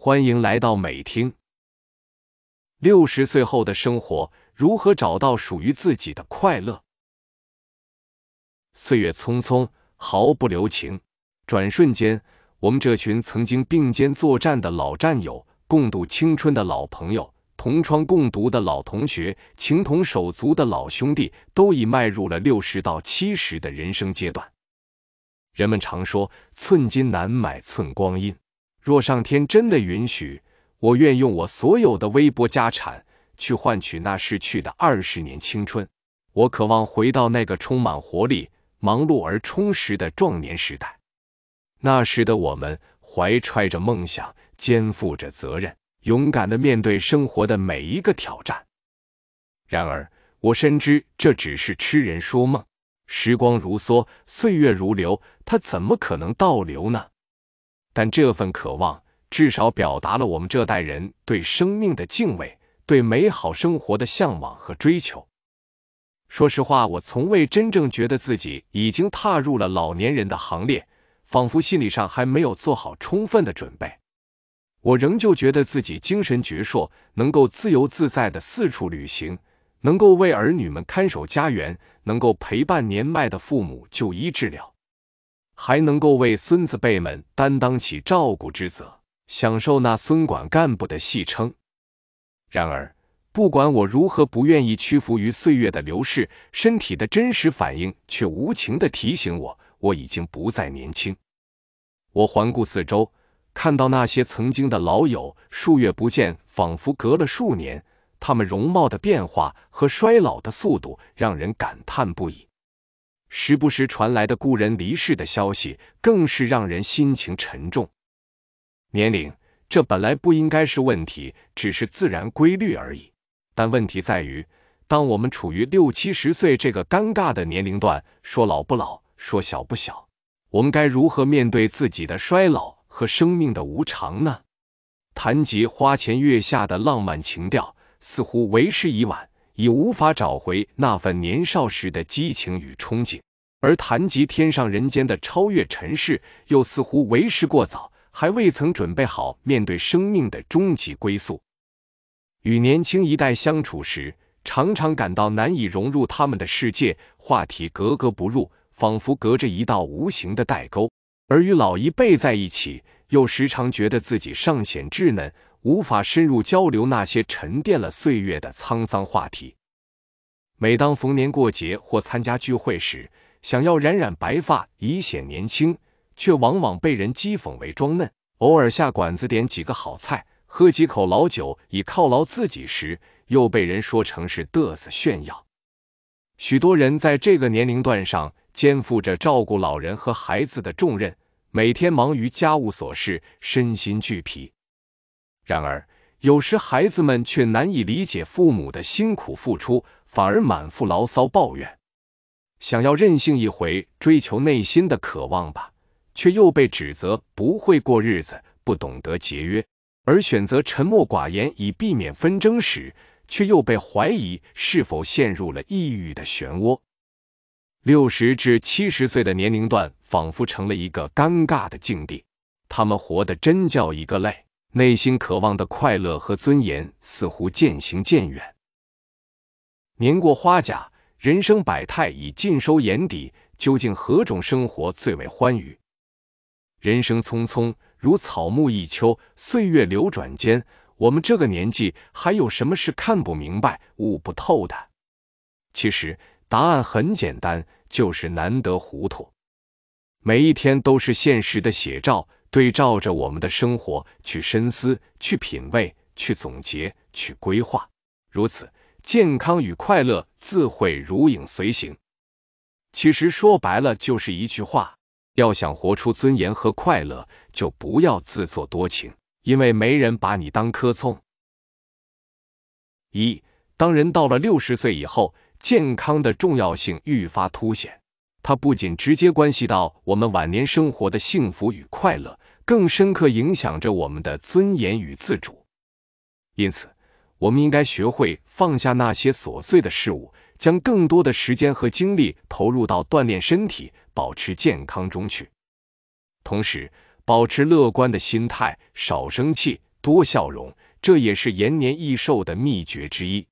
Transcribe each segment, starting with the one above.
欢迎来到美听。六十岁后的生活，如何找到属于自己的快乐？岁月匆匆，毫不留情，转瞬间，我们这群曾经并肩作战的老战友、共度青春的老朋友、同窗共读的老同学、情同手足的老兄弟，都已迈入了六十到七十的人生阶段。人们常说：“寸金难买寸光阴。”若上天真的允许，我愿用我所有的微薄家产去换取那逝去的二十年青春。我渴望回到那个充满活力、忙碌而充实的壮年时代。那时的我们怀揣着梦想，肩负着责任，勇敢地面对生活的每一个挑战。然而，我深知这只是痴人说梦。时光如梭，岁月如流，它怎么可能倒流呢？但这份渴望至少表达了我们这代人对生命的敬畏、对美好生活的向往和追求。说实话，我从未真正觉得自己已经踏入了老年人的行列，仿佛心理上还没有做好充分的准备。我仍旧觉得自己精神矍铄，能够自由自在的四处旅行，能够为儿女们看守家园，能够陪伴年迈的父母就医治疗。还能够为孙子辈们担当起照顾之责，享受那“孙管干部”的戏称。然而，不管我如何不愿意屈服于岁月的流逝，身体的真实反应却无情地提醒我，我已经不再年轻。我环顾四周，看到那些曾经的老友，数月不见，仿佛隔了数年。他们容貌的变化和衰老的速度，让人感叹不已。时不时传来的故人离世的消息，更是让人心情沉重。年龄，这本来不应该是问题，只是自然规律而已。但问题在于，当我们处于六七十岁这个尴尬的年龄段，说老不老，说小不小，我们该如何面对自己的衰老和生命的无常呢？谈及花前月下的浪漫情调，似乎为时已晚，已无法找回那份年少时的激情与憧憬。而谈及天上人间的超越尘世，又似乎为时过早，还未曾准备好面对生命的终极归宿。与年轻一代相处时，常常感到难以融入他们的世界，话题格格不入，仿佛隔着一道无形的代沟；而与老一辈在一起，又时常觉得自己尚显稚嫩，无法深入交流那些沉淀了岁月的沧桑话题。每当逢年过节或参加聚会时，想要染染白发以显年轻，却往往被人讥讽为装嫩；偶尔下馆子点几个好菜，喝几口老酒以犒劳自己时，又被人说成是嘚瑟炫耀。许多人在这个年龄段上肩负着照顾老人和孩子的重任，每天忙于家务琐事，身心俱疲。然而，有时孩子们却难以理解父母的辛苦付出，反而满腹牢骚抱怨。想要任性一回，追求内心的渴望吧，却又被指责不会过日子、不懂得节约；而选择沉默寡言以避免纷争时，却又被怀疑是否陷入了抑郁的漩涡。六十至七十岁的年龄段，仿佛成了一个尴尬的境地，他们活得真叫一个累，内心渴望的快乐和尊严似乎渐行渐远。年过花甲。人生百态已尽收眼底，究竟何种生活最为欢愉？人生匆匆如草木一秋，岁月流转间，我们这个年纪还有什么是看不明白、悟不透的？其实答案很简单，就是难得糊涂。每一天都是现实的写照，对照着我们的生活去深思、去品味、去总结、去规划，如此。健康与快乐自会如影随形。其实说白了就是一句话：要想活出尊严和快乐，就不要自作多情，因为没人把你当棵葱。一当人到了六十岁以后，健康的重要性愈发凸显。它不仅直接关系到我们晚年生活的幸福与快乐，更深刻影响着我们的尊严与自主。因此，我们应该学会放下那些琐碎的事物，将更多的时间和精力投入到锻炼身体、保持健康中去。同时，保持乐观的心态，少生气，多笑容，这也是延年益寿的秘诀之一。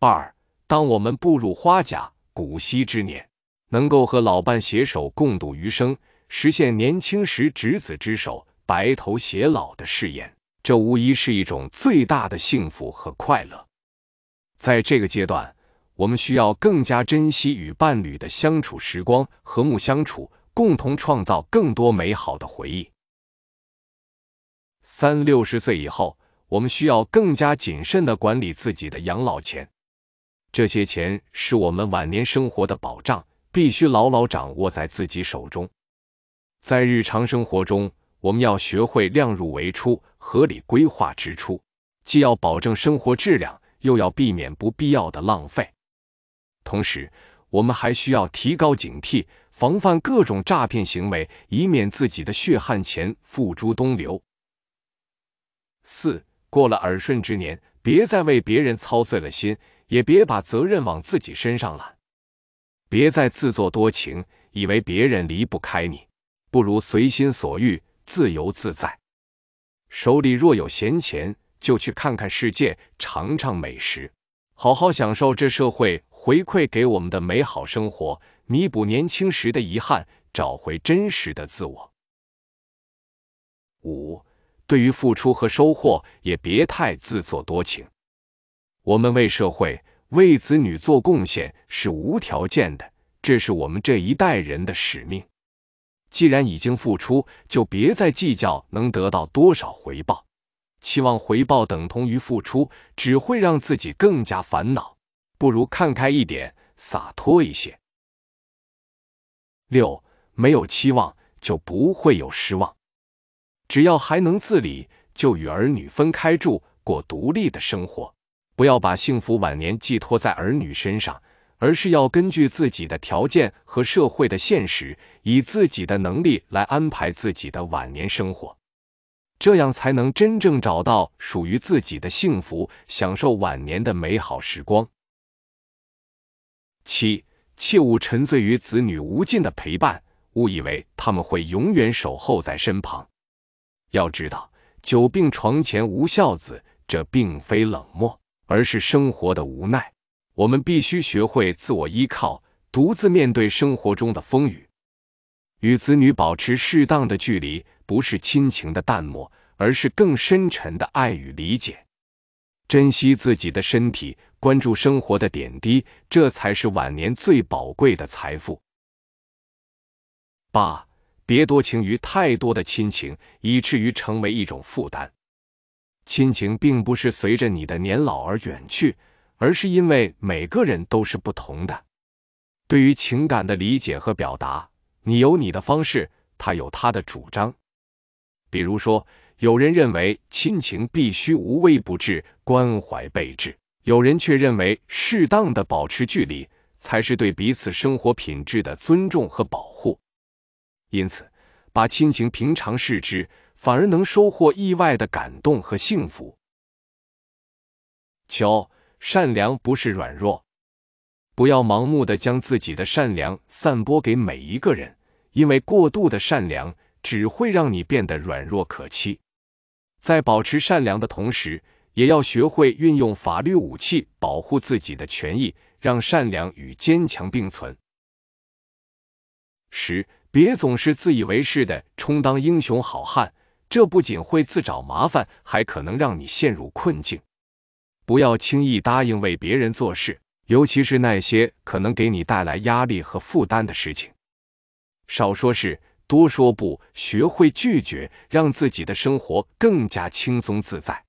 二，当我们步入花甲、古稀之年，能够和老伴携手共度余生，实现年轻时执子之手、白头偕老的誓言。这无疑是一种最大的幸福和快乐。在这个阶段，我们需要更加珍惜与伴侣的相处时光，和睦相处，共同创造更多美好的回忆。三六十岁以后，我们需要更加谨慎的管理自己的养老钱，这些钱是我们晚年生活的保障，必须牢牢掌握在自己手中。在日常生活中，我们要学会量入为出，合理规划支出，既要保证生活质量，又要避免不必要的浪费。同时，我们还需要提高警惕，防范各种诈骗行为，以免自己的血汗钱付诸东流。四过了耳顺之年，别再为别人操碎了心，也别把责任往自己身上揽，别再自作多情，以为别人离不开你，不如随心所欲。自由自在，手里若有闲钱，就去看看世界，尝尝美食，好好享受这社会回馈给我们的美好生活，弥补年轻时的遗憾，找回真实的自我。五，对于付出和收获，也别太自作多情。我们为社会、为子女做贡献是无条件的，这是我们这一代人的使命。既然已经付出，就别再计较能得到多少回报。期望回报等同于付出，只会让自己更加烦恼。不如看开一点，洒脱一些。六，没有期望就不会有失望。只要还能自理，就与儿女分开住，过独立的生活。不要把幸福晚年寄托在儿女身上。而是要根据自己的条件和社会的现实，以自己的能力来安排自己的晚年生活，这样才能真正找到属于自己的幸福，享受晚年的美好时光。七，切勿沉醉于子女无尽的陪伴，误以为他们会永远守候在身旁。要知道，久病床前无孝子，这并非冷漠，而是生活的无奈。我们必须学会自我依靠，独自面对生活中的风雨。与子女保持适当的距离，不是亲情的淡漠，而是更深沉的爱与理解。珍惜自己的身体，关注生活的点滴，这才是晚年最宝贵的财富。八，别多情于太多的亲情，以至于成为一种负担。亲情并不是随着你的年老而远去。而是因为每个人都是不同的，对于情感的理解和表达，你有你的方式，他有他的主张。比如说，有人认为亲情必须无微不至、关怀备至，有人却认为适当的保持距离才是对彼此生活品质的尊重和保护。因此，把亲情平常视之，反而能收获意外的感动和幸福。九。善良不是软弱，不要盲目的将自己的善良散播给每一个人，因为过度的善良只会让你变得软弱可欺。在保持善良的同时，也要学会运用法律武器保护自己的权益，让善良与坚强并存。十，别总是自以为是的充当英雄好汉，这不仅会自找麻烦，还可能让你陷入困境。不要轻易答应为别人做事，尤其是那些可能给你带来压力和负担的事情。少说是，多说不，学会拒绝，让自己的生活更加轻松自在。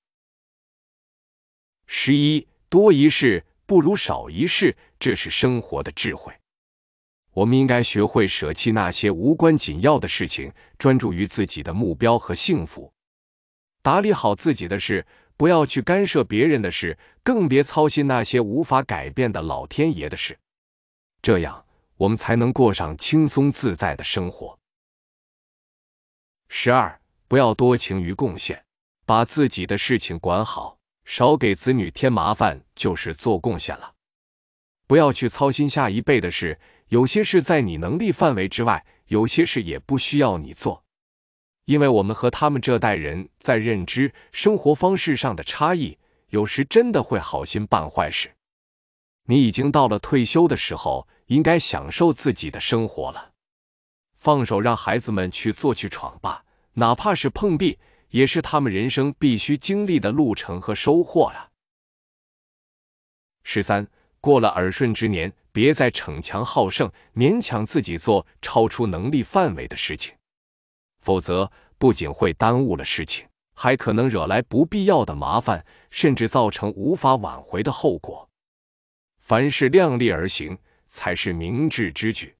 十一，多一事不如少一事，这是生活的智慧。我们应该学会舍弃那些无关紧要的事情，专注于自己的目标和幸福。打理好自己的事，不要去干涉别人的事，更别操心那些无法改变的老天爷的事。这样，我们才能过上轻松自在的生活。十二，不要多情于贡献，把自己的事情管好，少给子女添麻烦，就是做贡献了。不要去操心下一辈的事，有些事在你能力范围之外，有些事也不需要你做。因为我们和他们这代人在认知、生活方式上的差异，有时真的会好心办坏事。你已经到了退休的时候，应该享受自己的生活了，放手让孩子们去做、去闯吧，哪怕是碰壁，也是他们人生必须经历的路程和收获呀。十三，过了耳顺之年，别再逞强好胜，勉强自己做超出能力范围的事情。否则，不仅会耽误了事情，还可能惹来不必要的麻烦，甚至造成无法挽回的后果。凡事量力而行，才是明智之举。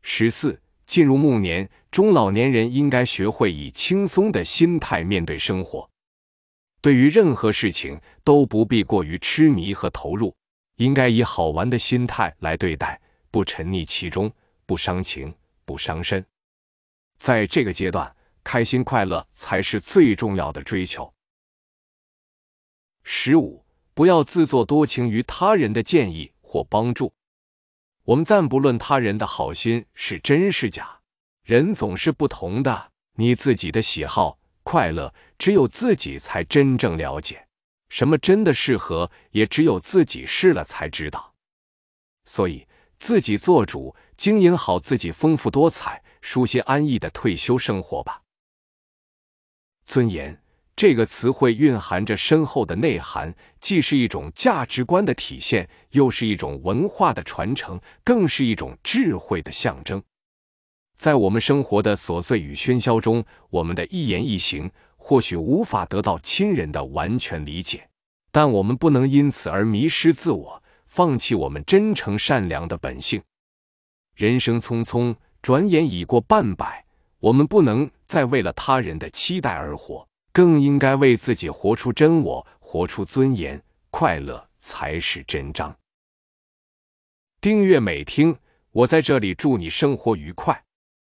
十四，进入暮年，中老年人应该学会以轻松的心态面对生活，对于任何事情都不必过于痴迷和投入，应该以好玩的心态来对待，不沉溺其中，不伤情，不伤身。在这个阶段，开心快乐才是最重要的追求。十五，不要自作多情于他人的建议或帮助。我们暂不论他人的好心是真是假，人总是不同的。你自己的喜好、快乐，只有自己才真正了解。什么真的适合，也只有自己试了才知道。所以，自己做主，经营好自己，丰富多彩。舒心安逸的退休生活吧。尊严这个词汇蕴含着深厚的内涵，既是一种价值观的体现，又是一种文化的传承，更是一种智慧的象征。在我们生活的琐碎与喧嚣中，我们的一言一行或许无法得到亲人的完全理解，但我们不能因此而迷失自我，放弃我们真诚善良的本性。人生匆匆。转眼已过半百，我们不能再为了他人的期待而活，更应该为自己活出真我，活出尊严，快乐才是真章。订阅美听，我在这里祝你生活愉快。